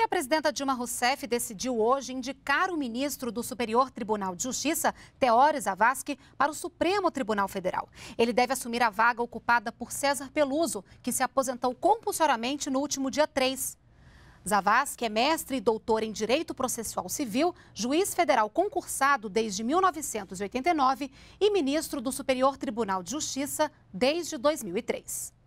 E a presidenta Dilma Rousseff decidiu hoje indicar o ministro do Superior Tribunal de Justiça, Teóris Zavascki para o Supremo Tribunal Federal. Ele deve assumir a vaga ocupada por César Peluso, que se aposentou compulsoriamente no último dia 3. Zavascki é mestre e doutor em Direito Processual Civil, juiz federal concursado desde 1989 e ministro do Superior Tribunal de Justiça desde 2003.